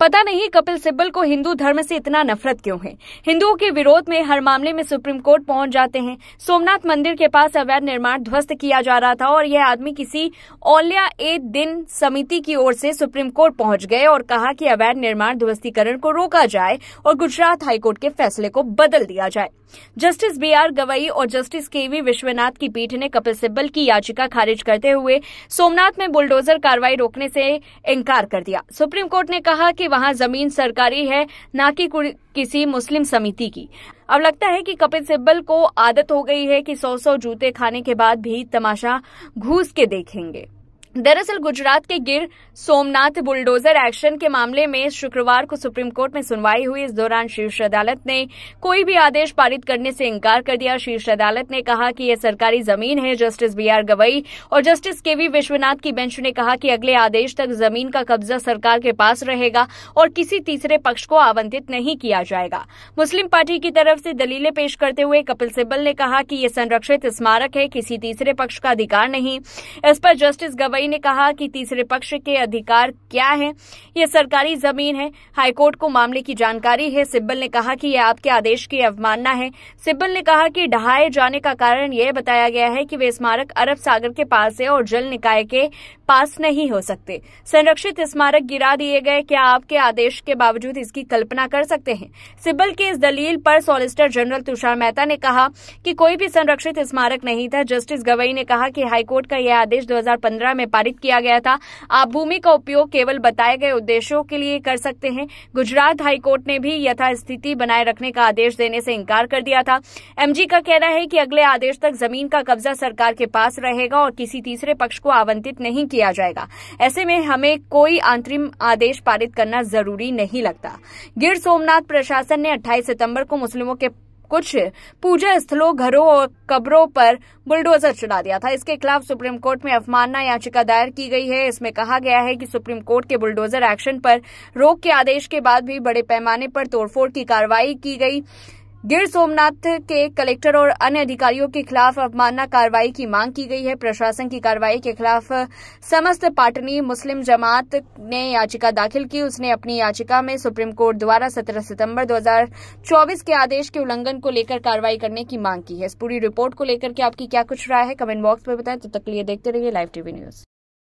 पता नहीं कपिल सिब्बल को हिंदू धर्म से इतना नफरत क्यों है हिंदुओं के विरोध में हर मामले में सुप्रीम कोर्ट पहुंच जाते हैं सोमनाथ मंदिर के पास अवैध निर्माण ध्वस्त किया जा रहा था और यह आदमी किसी औलिया ए दिन समिति की ओर से सुप्रीम कोर्ट पहुंच गए और कहा कि अवैध निर्माण ध्वस्तीकरण को रोका जाए और गुजरात हाईकोर्ट के फैसले को बदल दिया जाए जस्टिस बी आर गवई और जस्टिस के वी विश्वनाथ की पीठ ने कपिल सिब्बल की याचिका खारिज करते हुए सोमनाथ में बुलडोजर कार्रवाई रोकने से इनकार कर दिया सुप्रीम कोर्ट ने कहा कि कि वहां जमीन सरकारी है ना कि किसी मुस्लिम समिति की अब लगता है कि कपिल सिब्बल को आदत हो गई है कि सौ सौ जूते खाने के बाद भी तमाशा घूस के देखेंगे दरअसल गुजरात के गिर सोमनाथ बुलडोजर एक्शन के मामले में शुक्रवार को सुप्रीम कोर्ट में सुनवाई हुई इस दौरान शीर्ष अदालत ने कोई भी आदेश पारित करने से इंकार कर दिया शीर्ष अदालत ने कहा कि यह सरकारी जमीन है जस्टिस बी आर गवई और जस्टिस के वी विश्वनाथ की बेंच ने कहा कि अगले आदेश तक जमीन का कब्जा सरकार के पास रहेगा और किसी तीसरे पक्ष को आवंटित नहीं किया जाएगा मुस्लिम पार्टी की तरफ से दलीलें पेश करते हुए कपिल सिब्बल ने कहा कि यह संरक्षित स्मारक है किसी तीसरे पक्ष का अधिकार नहीं इस पर जस्टिस गवई मंत्री ने कहा कि तीसरे पक्ष के अधिकार क्या है ये सरकारी जमीन है हाईकोर्ट को मामले की जानकारी है सिब्बल ने कहा कि यह आपके आदेश की अवमानना है सिब्बल ने कहा कि ढहाए जाने का कारण यह बताया गया है कि वे स्मारक अरब सागर के पास है और जल निकाय के पास नहीं हो सकते संरक्षित स्मारक गिरा दिए गए क्या आपके आदेश के बावजूद इसकी कल्पना कर सकते हैं सिब्बल की इस दलील पर सॉलिसिटर जनरल तुषार मेहता ने कहा कि कोई भी संरक्षित स्मारक नहीं था जस्टिस गवई ने कहा कि हाईकोर्ट का यह आदेश 2015 में पारित किया गया था आप भूमि का उपयोग केवल बताए गए उद्देश्यों के लिए कर सकते हैं गुजरात हाईकोर्ट ने भी यथास्थिति बनाए रखने का आदेश देने से इंकार कर दिया था एमजी का कहना है कि अगले आदेश तक जमीन का कब्जा सरकार के पास रहेगा और किसी तीसरे पक्ष को आवंटित नहीं किया जाएगा ऐसे में हमें कोई अंतरिम आदेश पारित करना जरूरी नहीं लगता गिर सोमनाथ प्रशासन ने 28 सितंबर को मुस्लिमों के कुछ पूजा स्थलों घरों और कब्रों पर बुलडोजर चला दिया था इसके खिलाफ सुप्रीम कोर्ट में अवमानना याचिका दायर की गई है इसमें कहा गया है कि सुप्रीम कोर्ट के बुलडोजर एक्शन पर रोक के आदेश के बाद भी बड़े पैमाने पर तोड़फोड़ की कार्रवाई की गई गिर सोमनाथ के कलेक्टर और अन्य अधिकारियों के खिलाफ अवमानना कार्रवाई की मांग की गई है प्रशासन की कार्रवाई के खिलाफ समस्त पाटनी मुस्लिम जमात ने याचिका दाखिल की उसने अपनी याचिका में सुप्रीम कोर्ट द्वारा 17 सितंबर 2024 के आदेश के उल्लंघन को लेकर कार्रवाई करने की मांग की है इस पूरी रिपोर्ट को लेकर के आपकी क्या कुछ राय है कमेंट बॉक्स में बताएं तब तो तक लिए देखते रहिए लाइव टीवी न्यूज